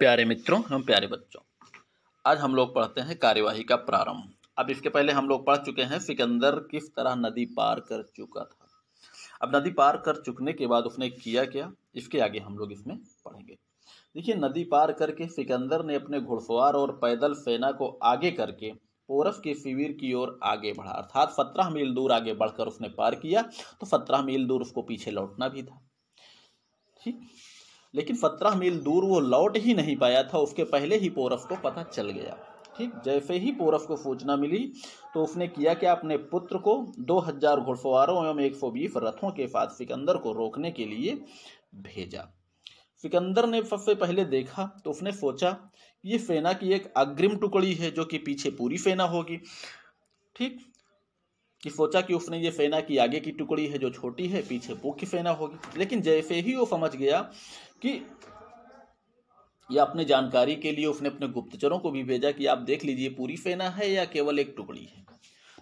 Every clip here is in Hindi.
प्यारे मित्रों हम प्यारे बच्चों आज हम लोग पढ़ते हैं कार्यवाही का प्रारंभ अब इसके पहले हम लोग पढ़ चुके हैं सिकंदर किस तरह नदी पार कर चुका था अब नदी पार कर चुकने के बाद उसने किया क्या इसके आगे हम लोग इसमें पढ़ेंगे देखिए नदी पार करके सिकंदर ने अपने घुड़सवार और पैदल सेना को आगे करके पोरस के शिविर की ओर आगे बढ़ा अर्थात सत्रह मील दूर आगे बढ़कर उसने पार किया तो सत्रह मील दूर उसको पीछे लौटना भी था ठीक लेकिन सत्रह मील दूर वो लौट ही नहीं पाया था उसके पहले ही पोरफ को पता चल गया ठीक जैसे ही पोरफ को सूचना मिली तो उसने किया कि अपने पुत्र को दो हजार घुड़सवारों एवं एक सौ बीस रथों के साथ सिकंदर को रोकने के लिए भेजा सिकंदर ने सबसे पहले देखा तो उसने सोचा ये सेना की एक अग्रिम टुकड़ी है जो कि पीछे पूरी सेना होगी ठीक कि सोचा कि उसने ये सेना की आगे की टुकड़ी है जो छोटी है पीछे भूखी सेना होगी लेकिन जैसे ही वो समझ गया कि या अपने जानकारी के लिए उसने अपने गुप्तचरों को भी भेजा कि आप देख लीजिए पूरी फेना है या केवल एक टुकड़ी है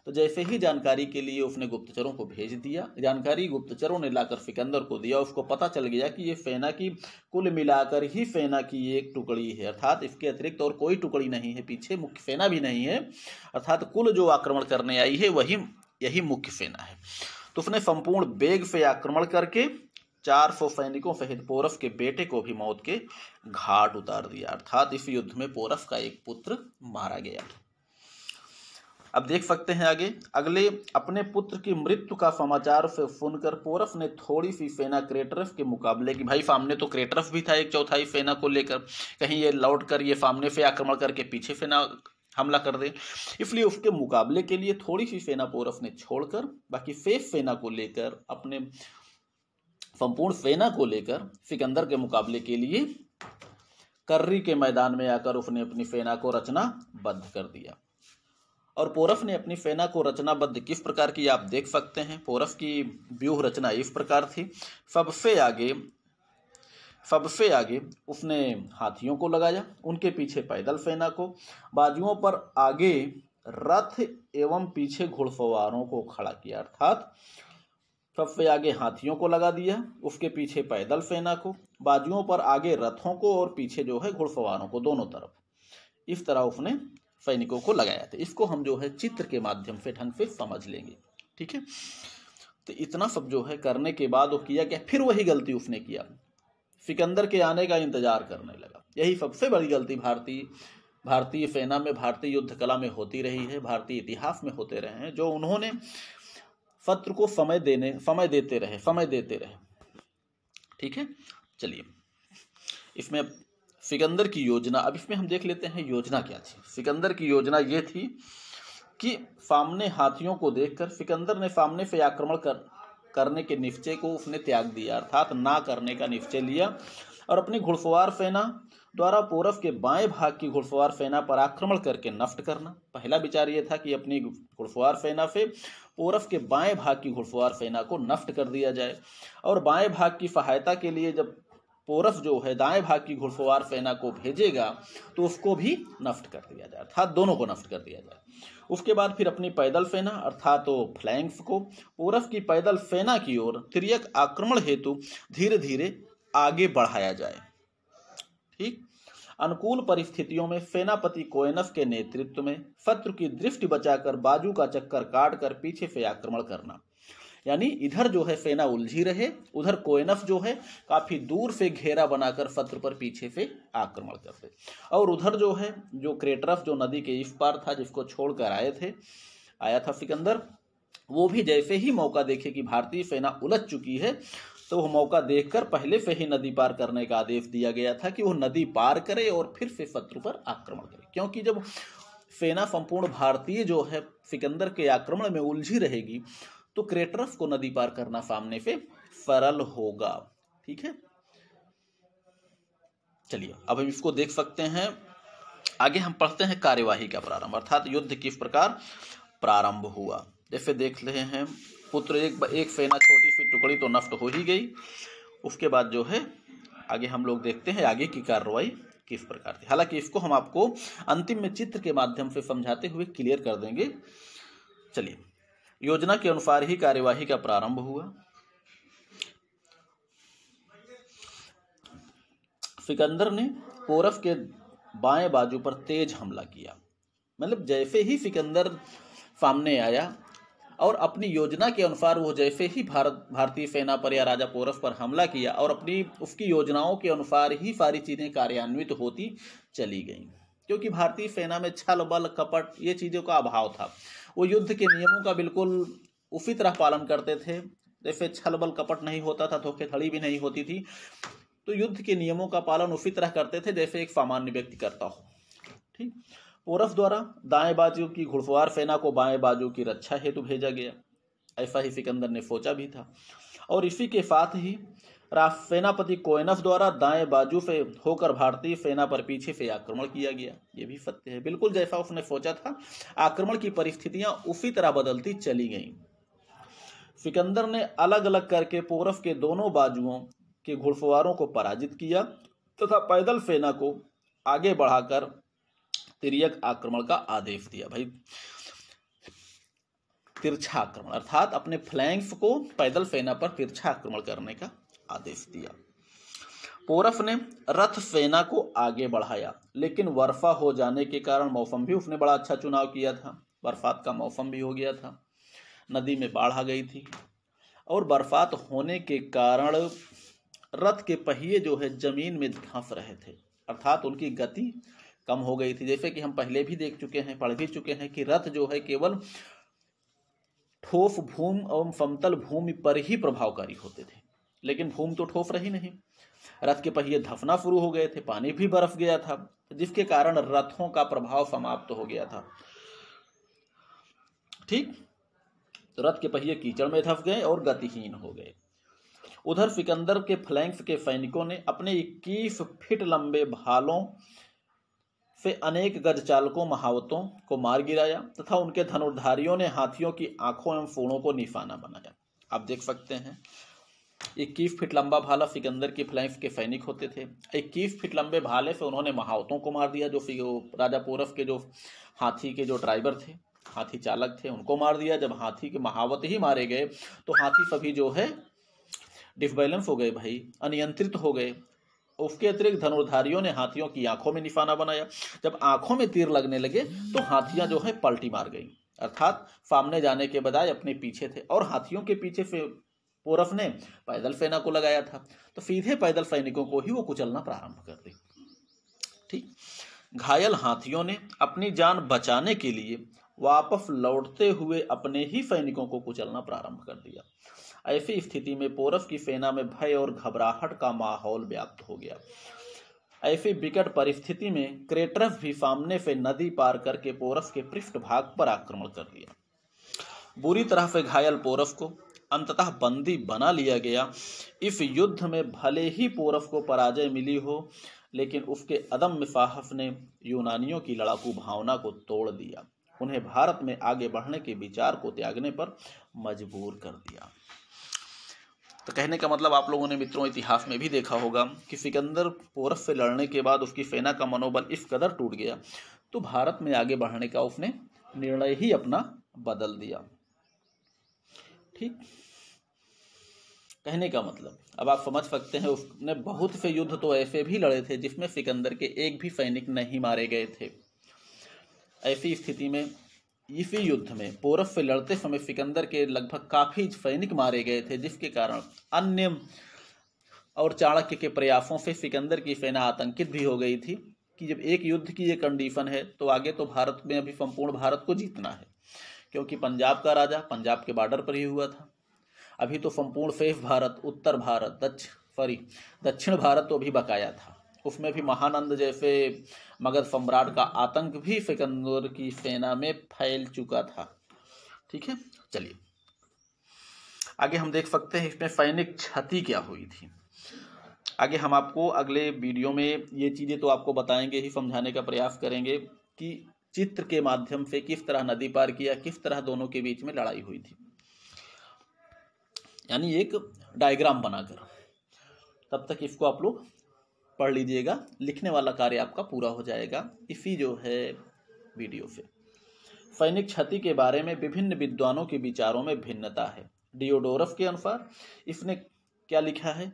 तो जैसे ही जानकारी के लिए उसने गुप्तचरों को भेज दिया जानकारी गुप्तचरों ने लाकर सिकंदर को दिया उसको पता चल गया कि ये फेना की कुल मिलाकर ही फेना की एक टुकड़ी है अर्थात इसके अतिरिक्त और कोई टुकड़ी नहीं है पीछे मुख्य फेना भी नहीं है अर्थात कुल जो आक्रमण करने आई है वही यही मुख्य फेना है तो उसने संपूर्ण बेग से आक्रमण करके चार सौ सैनिकों सहित पोरफ के बेटे को भी मौत के घाट उतार दिया अर्थात इस युद्ध में पोरफ का एक पुत्र मारा गया अब देख सकते हैं आगे अगले अपने पुत्र की मृत्यु का समाचार से सुनकर पोरफ ने थोड़ी सी सेना क्रेटरफ के मुकाबले की भाई सामने तो क्रेटरफ भी था एक चौथाई सेना को लेकर कहीं ये लौट कर ये सामने से आक्रमण करके पीछे सेना हमला कर दे इसलिए उसके मुकाबले के लिए थोड़ी सी सेना पोरफ ने छोड़कर बाकी फेफ सेना को लेकर अपने संपूर्ण सेना को लेकर सिकंदर के मुकाबले के लिए कर्री के मैदान में आकर उसने अपनी सेना को बद्ध कर दिया और पोरफ ने अपनी सेना को रचनाबद्ध किस प्रकार की आप देख सकते हैं पोरफ की व्यूह रचना इस प्रकार थी सबसे आगे सबसे आगे उसने हाथियों को लगाया उनके पीछे पैदल सेना को बाजुओं पर आगे रथ एवं पीछे घुड़सवारों को खड़ा किया अर्थात सबसे आगे हाथियों को लगा दिया उसके पीछे पैदल सेना को बाजुओं पर आगे रथों को और पीछे जो है घुड़सवारों को दोनों तरफ इस तरह उसने सैनिकों को लगाया था इसको हम जो है चित्र के माध्यम से ढंग से समझ लेंगे ठीक है तो इतना सब जो है करने के बाद वो किया क्या फिर वही गलती उसने किया सिकंदर के आने का इंतजार करने लगा यही सबसे बड़ी गलती भारतीय भारतीय सेना में भारतीय युद्ध कला में होती रही है भारतीय इतिहास में होते रहे हैं जो उन्होंने सत्र को समय देने समय देते रहे समय देते रहे ठीक है चलिए इसमें सिकंदर की योजना अब इसमें हम देख लेते हैं योजना क्या थी सिकंदर की योजना ये थी कि सामने हाथियों को देखकर सिकंदर ने सामने से आक्रमण कर करने के निश्चय को उसने त्याग दिया अर्थात ना करने का निश्चय लिया और अपनी घुड़सवार सेना द्वारा पोरफ के बाएं भाग की घुड़सवार सेना पर आक्रमण करके नष्ट करना पहला विचार ये था कि अपनी घुड़सवार सेना से पोरफ के बाएं भाग की घुड़सवार सेना को नष्ट कर दिया जाए और बाएं भाग की सहायता के लिए जब पोरफ जो है दाएं भाग की घुड़सवार सेना को भेजेगा तो उसको भी नष्ट कर दिया जाए अर्थात दोनों को नष्ट कर दिया जाए उसके बाद फिर अपनी पैदल सेना अर्थात तो फ्लैंक्स को पोरफ की पैदल सेना की ओर त्रियक आक्रमण हेतु धीरे धीरे आगे बढ़ाया जाए ठीक अनुकूल परिस्थितियों में सेनापति कोयनफ के नेतृत्व में शत्रु की दृष्टि बचाकर बाजू का चक्कर काट कर पीछे से आक्रमण करना यानी इधर जो है सेना उलझी रहे उधर कोयनफ जो है काफी दूर से घेरा बनाकर शत्रु पर पीछे से आक्रमण करते और उधर जो है जो क्रेटरफ जो नदी के इस पार था जिसको छोड़कर आए थे आया था सिकंदर वो भी जैसे ही मौका देखे कि भारतीय सेना उलझ चुकी है तो वह मौका देखकर पहले से ही नदी पार करने का आदेश दिया गया था कि वह नदी पार करे और फिर से शत्रु पर आक्रमण करे क्योंकि जब सेना संपूर्ण भारतीय जो है सिकंदर के आक्रमण में उलझी रहेगी तो क्रेटरस को नदी पार करना सामने से सरल होगा ठीक है चलिए अब हम इसको देख सकते हैं आगे हम पढ़ते हैं कार्यवाही का प्रारंभ अर्थात युद्ध किस प्रकार प्रारंभ हुआ जैसे देख रहे हैं पुत्र एक एक सेना छोटी सी टुकड़ी तो नष्ट हो ही गई उसके बाद जो है आगे हम लोग देखते हैं आगे की कार्रवाई किस प्रकार थी हालांकि इसको हम आपको अंतिम में चित्र के माध्यम से समझाते हुए क्लियर कर देंगे चलिए योजना के अनुसार ही कार्यवाही का प्रारंभ हुआ सिकंदर ने पोरस के बाएं बाजू पर तेज हमला किया मतलब जैसे ही सिकंदर सामने आया और अपनी योजना के अनुसार वो जैसे ही भारत भारतीय सेना पर या राजा पोरफ पर हमला किया और अपनी उसकी योजनाओं के अनुसार ही सारी चीज़ें कार्यान्वित होती चली गई क्योंकि भारतीय सेना में छल बल कपट ये चीज़ों का अभाव था वो युद्ध के नियमों का बिल्कुल उसी तरह पालन करते थे जैसे छल बल कपट नहीं होता था धोखेधड़ी भी नहीं होती थी तो युद्ध के नियमों का पालन उसी तरह करते थे जैसे एक सामान्य व्यक्ति करता हो ठीक ओरफ द्वारा दाएं बाजू की घुड़फवार सेना को बाएं बाजू की रक्षा हेतु भेजा गया ऐसा ही सिकंदर ने सोचा भी था और इसी के साथ ही सेनापति कोयनफ द्वारा दाएं बाजू से होकर भारतीय सेना पर पीछे से आक्रमण किया गया ये भी सत्य है बिल्कुल जैसा उसने सोचा था आक्रमण की परिस्थितियां उसी तरह बदलती चली गईं सिकंदर ने अलग अलग करके पोरफ के दोनों बाजुओं के घुड़सवारों को पराजित किया तथा पैदल सेना को आगे बढ़ाकर तिरक आक्रमण का आदेश दिया भाई तिरछा आक्रमण अर्थात अपने फ्लैंक्स को पैदल सेना पर तिरछा आक्रमण करने का आदेश दिया पोरफ ने रथ सेना को आगे बढ़ाया लेकिन वर्षा हो जाने के कारण मौसम भी उसने बड़ा अच्छा चुनाव किया था बरसात का मौसम भी हो गया था नदी में बाढ़ आ गई थी और बरसात होने के कारण रथ के पहिए जो है जमीन में धंस रहे थे अर्थात उनकी गति कम हो गई थी जैसे कि हम पहले भी देख चुके हैं पढ़ भी चुके हैं कि रथ जो है केवल ठोस भूमि एवं समतल भूमि पर ही प्रभावकारी होते थे लेकिन भूमि तो ठोस रही नहीं रथ के पहिए धफना शुरू हो गए थे पानी भी बर्फ गया था जिसके कारण रथों का प्रभाव समाप्त तो हो गया था ठीक तो रथ के पहिए कीचड़ में धफ गए और गतिहीन हो गए उधर सिकंदर के फ्लैंक्स के सैनिकों ने अपने इक्कीस फीट लंबे भालों से अनेक गज चालकों महावतों को मार गिराया तथा उनके धनुर्धारियों ने हाथियों की आंखों एवं फूणों को निशाना बनाया आप देख सकते हैं इक्कीस फीट लंबा भाला सिकंदर की फ्लैंक्स के सैनिक होते थे इक्कीस फीट लंबे भाले से उन्होंने महावतों को मार दिया जो राजा पूरफ के जो हाथी के जो ड्राइवर थे हाथी चालक थे उनको मार दिया जब हाथी के महावत ही मारे गए तो हाथी सभी जो है डिसबैलेंस हो गए भाई अनियंत्रित हो गए उसके अतिरिक्त धनुर्धारियों ने हाथियों की आंखों में निशाना बनाया जब आंखों में तीर लगने लगे तो हाथियां जो है पलटी मार गईं अर्थात सामने जाने के बजाय अपने पीछे थे और हाथियों के पीछे पोरफ ने पैदल सेना को लगाया था तो सीधे पैदल सैनिकों को ही वो कुचलना प्रारंभ कर दी ठीक घायल हाथियों ने अपनी जान बचाने के लिए वापस लौटते हुए अपने ही सैनिकों को कुचलना प्रारंभ कर दिया ऐसी स्थिति में पोरस की सेना में भय और घबराहट का माहौल व्याप्त हो गया ऐसी विकट परिस्थिति में क्रेटरस भी सामने से नदी पार करके पोरस के पृष्ठ भाग पर आक्रमण कर लिया बुरी तरह से घायल पोरस को अंततः बंदी बना लिया गया इस युद्ध में भले ही पोरस को पराजय मिली हो लेकिन उसके अदम साहस ने यूनानियों की लड़ाकू भावना को तोड़ दिया उन्हें भारत में आगे बढ़ने के विचार को त्यागने पर मजबूर कर दिया तो कहने का मतलब आप लोगों ने मित्रों इतिहास में भी देखा होगा कि सिकंदर पोरस से लड़ने के बाद उसकी सेना का मनोबल इस कदर टूट गया तो भारत में आगे बढ़ने का उसने निर्णय ही अपना बदल दिया ठीक कहने का मतलब अब आप समझ सकते हैं उसने बहुत से युद्ध तो ऐसे भी लड़े थे जिसमें सिकंदर के एक भी सैनिक नहीं मारे गए थे ऐसी स्थिति में ईफी युद्ध में पोरफ से लड़ते समय सिकंदर के लगभग काफ़ी सैनिक मारे गए थे जिसके कारण अन्य और चाणक्य के प्रयासों से सिकंदर की सेना आतंकित भी हो गई थी कि जब एक युद्ध की ये कंडीशन है तो आगे तो भारत में अभी संपूर्ण भारत को जीतना है क्योंकि पंजाब का राजा पंजाब के बॉर्डर पर ही हुआ था अभी तो संपूर्ण शेष भारत उत्तर भारत दक्ष सॉरी दक्षिण भारत तो अभी बकाया था उसमें भी महानंद जैसे मगध सम्राट का आतंक भी सिकंदर की सेना में फैल चुका था ठीक है चलिए आगे हम देख सकते हैं इसमें सैनिक क्षति क्या हुई थी आगे हम आपको अगले वीडियो में ये चीज़ें तो आपको बताएंगे ही समझाने का प्रयास करेंगे कि चित्र के माध्यम से किस तरह नदी पार किया किस तरह दोनों के बीच में लड़ाई हुई थी यानी एक डायग्राम बनाकर तब तक इसको आप लोग पढ़ लीजिएगा लिखने वाला कार्य आपका पूरा हो जाएगा इसी जो है वीडियो से सैनिक क्षति के बारे में विभिन्न विद्वानों के विचारों में भिन्नता है डिओडोरफ के अनुसार इसने क्या लिखा है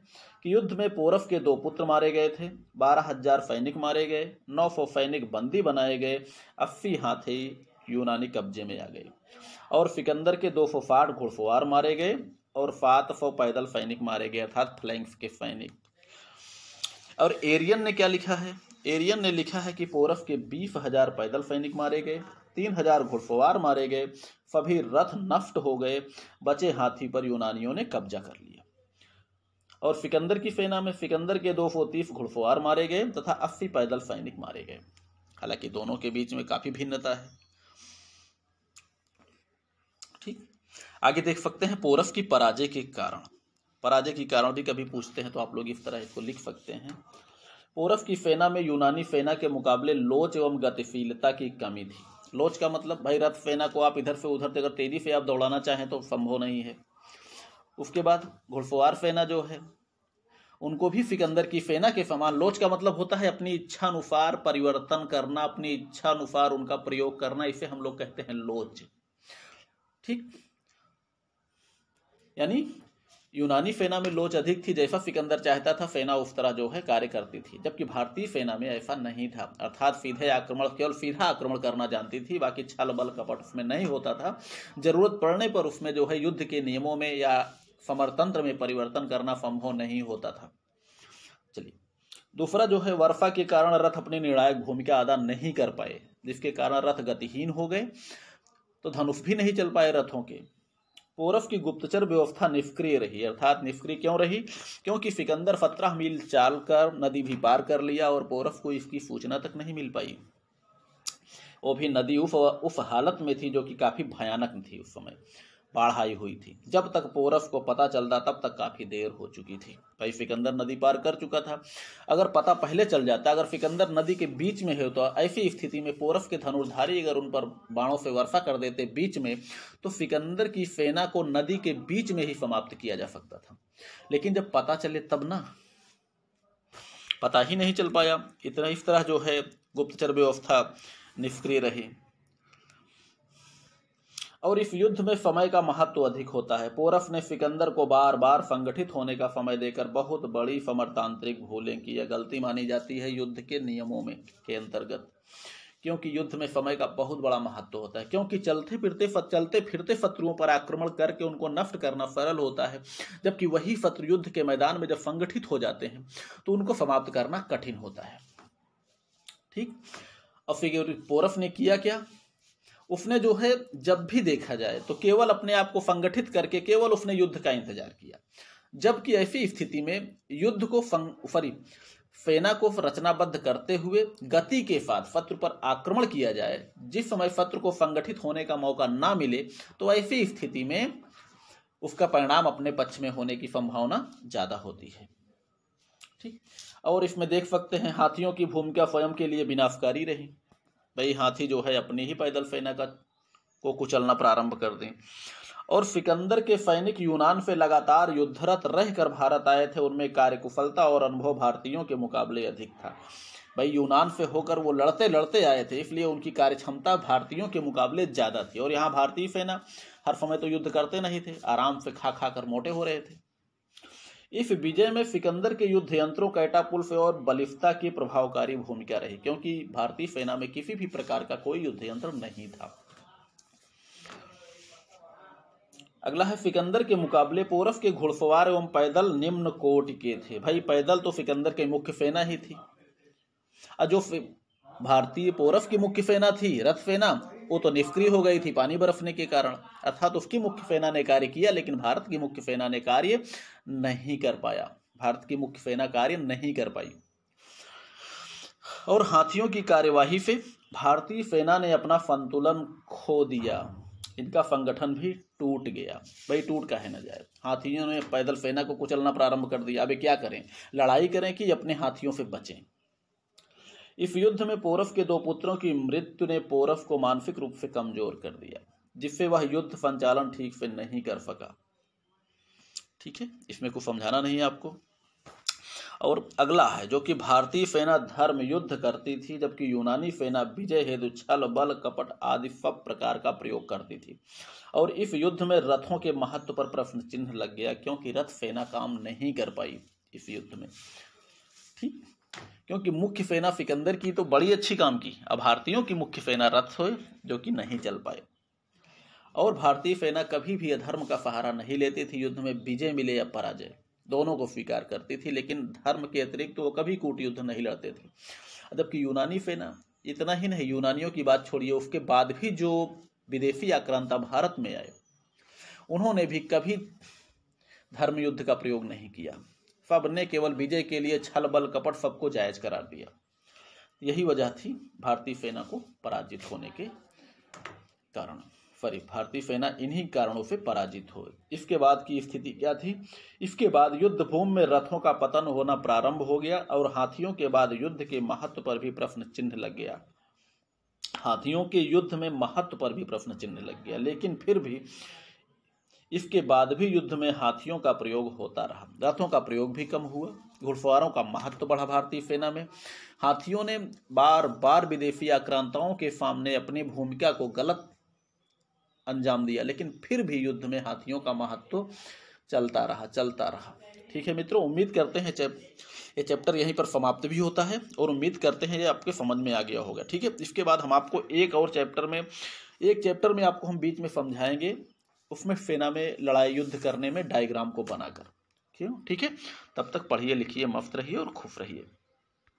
कि युद्ध में पोरफ के दो पुत्र मारे गए थे बारह हजार सैनिक मारे गए नौ सौ सैनिक बंदी बनाए गए अस्सी हाथी यूनानी कब्जे में आ गए और सिकंदर के दो सौ साठ घुड़सवार मारे गए और सात सौ पैदल सैनिक मारे गए अर्थात फ्लैंक्स के सैनिक और एरियन ने क्या लिखा है एरियन ने लिखा है कि पोरफ के बीस हजार पैदल सैनिक मारे गए तीन हजार घुड़सवार मारे गए सभी रथ नष्ट हो गए बचे हाथी पर यूनानियों ने कब्जा कर लिया और सिकंदर की सेना में सिकंदर के दो सौ तीस घुड़सवार मारे गए तथा अस्सी पैदल सैनिक मारे गए हालांकि दोनों के बीच में काफी भिन्नता है ठीक आगे देख सकते हैं पोरफ की पराजय के कारण पराजय की कारण भी कभी पूछते हैं तो आप लोग इस तरह इसको लिख सकते हैं पोरफ की फेना में यूनानी फेना के मुकाबले लोच एवं गतिशीलता की कमी थी लोच का मतलब भाई रथ फेना को आप इधर से उधर से अगर तेज़ी से आप दौड़ाना चाहें तो संभव नहीं है उसके बाद घुड़सवार फेना जो है उनको भी सिकंदर की फेना के समान लोच का मतलब होता है अपनी इच्छा अनुसार परिवर्तन करना अपनी इच्छा अनुसार उनका प्रयोग करना इसे हम लोग कहते हैं लोच ठीक यानी यूनानी फेना में लोच अधिक थी जैसा सिकंदर चाहता था फेना उस तरह जो है कार्य करती थी जबकि भारतीय सेना में ऐसा नहीं था अर्थात सीधे आक्रमण केवल सीधा आक्रमण करना जानती थी बाकी छल बल कपट उसमें नहीं होता था जरूरत पड़ने पर उसमें जो है युद्ध के नियमों में या समरतंत्र में परिवर्तन करना संभव नहीं होता था चलिए दूसरा जो है वर्षा के कारण रथ अपनी निर्णायक भूमिका अदा नहीं कर पाए जिसके कारण रथ गतिहीन हो गए तो धनुष भी नहीं चल पाए रथों के पोरफ की गुप्तचर व्यवस्था निष्क्रिय रही अर्थात निष्क्रिय क्यों रही क्योंकि सिकंदर सत्रह मील चाल कर नदी भी पार कर लिया और पोरफ को इसकी सूचना तक नहीं मिल पाई वो भी नदी उफ उस हालत में थी जो कि काफ़ी भयानक थी उस समय बाढ़ाई हुई थी जब तक पोरस को पता चलता तब तक काफ़ी देर हो चुकी थी भाई फिकंदर नदी पार कर चुका था अगर पता पहले चल जाता अगर फिकंदर नदी के बीच में है तो ऐसी स्थिति में पोरस के धनुर्धारी अगर उन पर बाणों से वर्षा कर देते बीच में तो फिकंदर की सेना को नदी के बीच में ही समाप्त किया जा सकता था लेकिन जब पता चले तब ना पता ही नहीं चल पाया इतना इस तरह जो है गुप्तचर व्यवस्था निष्क्रिय रही और इस युद्ध में समय का महत्व अधिक होता है पोरफ ने सिकंदर को बार बार संगठित होने का समय देकर बहुत बड़ी समरतांत्रिक भूलें की यह गलती मानी जाती है युद्ध के नियमों में के अंतर्गत क्योंकि युद्ध में समय का बहुत बड़ा महत्व होता है क्योंकि चलते फिरते चलते फिरते शत्रुओं पर आक्रमण करके उनको नष्ट करना सरल होता है जबकि वही शत्रु युद्ध के मैदान में जब संगठित हो जाते हैं तो उनको समाप्त करना कठिन होता है ठीक और फिर पोरफ ने किया क्या उसने जो है जब भी देखा जाए तो केवल अपने आप को संगठित करके केवल उसने युद्ध का इंतजार किया जबकि ऐसी स्थिति में युद्ध को फरी सेना को रचनाबद्ध करते हुए गति के साथ शत्रु पर आक्रमण किया जाए जिस समय शत्रु को संगठित होने का मौका ना मिले तो ऐसी स्थिति में उसका परिणाम अपने पक्ष में होने की संभावना ज़्यादा होती है ठीक और इसमें देख सकते हैं हाथियों की भूमिका स्वयं के लिए विनाशकारी रही भाई हाथी जो है अपनी ही पैदल फैना का को कुचलना प्रारंभ कर दें और सिकंदर के सैनिक यूनान से लगातार युद्धरत रहकर भारत आए थे उनमें कार्य कुशलता और अनुभव भारतीयों के मुकाबले अधिक था भाई यूनान से होकर वो लड़ते लड़ते आए थे इसलिए उनकी कार्य क्षमता भारतीयों के मुकाबले ज़्यादा थी और यहाँ भारतीय सेना हर समय तो युद्ध करते नहीं थे आराम से खा खा कर मोटे हो रहे थे इस विजय में सिकंदर के युद्ध यंत्रों कैटापुल्फ और बलिफ्ता की प्रभावकारी भूमिका रही क्योंकि भारतीय सेना में किसी भी प्रकार का कोई युद्ध यंत्र नहीं था अगला है सिकंदर के मुकाबले पोरफ के घुड़सवार एवं पैदल निम्न कोट के थे भाई पैदल तो सिकंदर की मुख्य सेना ही थी जो भारतीय पोरफ की मुख्य सेना थी रथ सेना वो तो निष्क्रिय हो गई थी पानी बरफने के कारण अर्थात उसकी मुख्य सेना ने कार्य किया लेकिन भारत की मुख्य सेना ने कार्य नहीं कर पाया भारत की मुख्य सेना कार्य नहीं कर पाई और हाथियों की कार्यवाही से भारतीय सेना ने अपना संतुलन खो दिया इनका संगठन भी टूट गया भाई टूट का है ना जाए हाथियों ने पैदल सेना को कुचलना प्रारंभ कर दिया अब क्या करें लड़ाई करें कि अपने हाथियों से बचें इस युद्ध में पोरफ के दो पुत्रों की मृत्यु ने पोरफ को मानसिक रूप से कमजोर कर दिया जिससे वह युद्ध संचालन ठीक से नहीं कर सका ठीक है इसमें कुछ समझाना नहीं है आपको और अगला है जो कि भारतीय सेना धर्म युद्ध करती थी जबकि यूनानी सेना विजय हेतु छल बल कपट आदि सब प्रकार का प्रयोग करती थी और इस युद्ध में रथों के महत्व पर प्रश्न चिन्ह लग गया क्योंकि रथ सेना काम नहीं कर पाई इस युद्ध में ठीक क्योंकि मुख्य सेना सिकंदर की तो बड़ी अच्छी काम की अब भारतीयों की मुख्य सेना रथ हो जो कि नहीं चल पाए और भारतीय सेना कभी भी अधर्म का सहारा नहीं लेती थी युद्ध में विजय मिले या पराजय दोनों को स्वीकार करती थी लेकिन धर्म के अतिरिक्त तो वो कभी कूट युद्ध नहीं लड़ते थे जबकि यूनानी सेना इतना ही नहीं यूनानियों की बात छोड़िए उसके बाद भी जो विदेशी आक्रांता भारत में आए उन्होंने भी कभी धर्म युद्ध का प्रयोग नहीं किया सब ने केवल विजय के लिए छल बल कपट सबको जायज करार दिया यही वजह थी भारतीय सेना को पराजित होने के कारण सॉरी भारतीय सेना इन्हीं कारणों से पराजित हो इसके बाद की स्थिति क्या थी इसके बाद युद्ध भूमि में रथों का पतन होना प्रारंभ हो गया और हाथियों के बाद युद्ध के महत्व पर भी प्रश्न चिन्ह लग गया हाथियों के युद्ध में महत्व पर भी प्रश्न चिन्ह लग गया लेकिन फिर भी इसके बाद भी युद्ध में हाथियों का प्रयोग होता रहा रथों का प्रयोग भी कम हुआ घुड़सवारों का महत्व तो बढ़ा भारतीय सेना में हाथियों ने बार बार विदेशी आक्रांताओं के सामने अपनी भूमिका को गलत अंजाम दिया लेकिन फिर भी युद्ध में हाथियों का महत्व तो चलता रहा चलता रहा ठीक है मित्रों उम्मीद करते हैं ये चैप्टर यहीं पर समाप्त भी होता है और उम्मीद करते हैं ये आपके समझ में आ गया होगा ठीक है इसके बाद हम आपको एक और चैप्टर में एक चैप्टर में आपको हम बीच में समझाएंगे उसमें फेना में लड़ाई युद्ध करने में डायग्राम को बनाकर क्यों ठीक है तब तक पढ़िए लिखिए मफ्त रहिए और खुफ रहिए